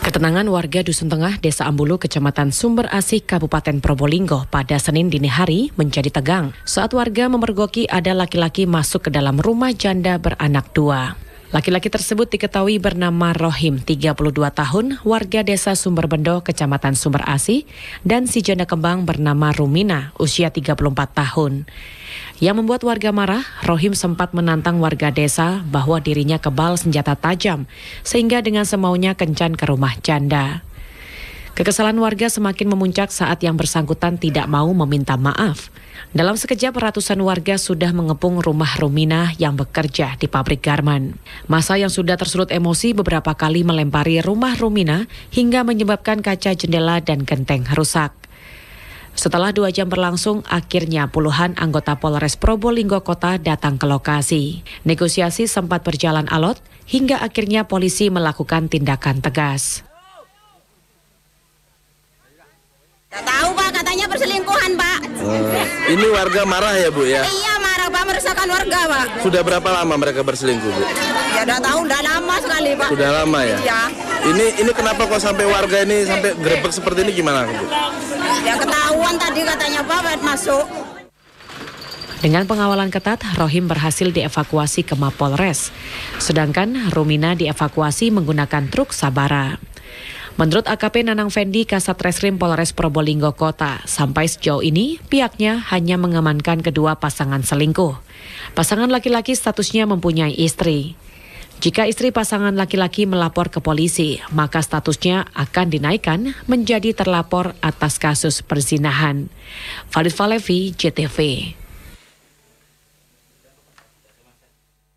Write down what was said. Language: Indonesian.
Ketenangan warga Dusun Tengah, Desa Ambulu, Kecamatan Sumber Asih, Kabupaten Probolinggo pada Senin dini hari menjadi tegang saat warga memergoki ada laki-laki masuk ke dalam rumah janda beranak dua. Laki-laki tersebut diketahui bernama Rohim, 32 tahun, warga desa Sumberbendo, kecamatan Sumber Asi, dan si janda kembang bernama Rumina, usia 34 tahun. Yang membuat warga marah, Rohim sempat menantang warga desa bahwa dirinya kebal senjata tajam, sehingga dengan semaunya kencan ke rumah janda. Kekesalan warga semakin memuncak saat yang bersangkutan tidak mau meminta maaf. Dalam sekejap ratusan warga sudah mengepung rumah Rumina yang bekerja di pabrik Garman. Masa yang sudah tersulut emosi beberapa kali melempari rumah Rumina hingga menyebabkan kaca jendela dan genteng rusak. Setelah dua jam berlangsung, akhirnya puluhan anggota Polres Probolinggo Kota datang ke lokasi. Negosiasi sempat berjalan alot hingga akhirnya polisi melakukan tindakan tegas. perselingkuhan, Pak. Uh, ini warga marah ya, Bu ya? Iya, marah, Pak. Meresahkan warga, Pak. Sudah berapa lama mereka berselingkuh, Bu? Ya, udah tahu, udah lama sekali, Pak. Sudah lama ya? Iya. Ini ini kenapa kok sampai warga ini sampai grebek seperti ini gimana, Bu? Ya ketahuan tadi katanya Pak masuk. Dengan pengawalan ketat, Rohim berhasil dievakuasi ke Mapolres. Sedangkan Rumina dievakuasi menggunakan truk Sabara. Menurut AKP Nanang Fendi Kasat Reskrim Polres Probolinggo Kota, sampai sejauh ini pihaknya hanya mengamankan kedua pasangan selingkuh. Pasangan laki-laki statusnya mempunyai istri. Jika istri pasangan laki-laki melapor ke polisi, maka statusnya akan dinaikkan menjadi terlapor atas kasus perzinahan. Valid Valevi, JTV.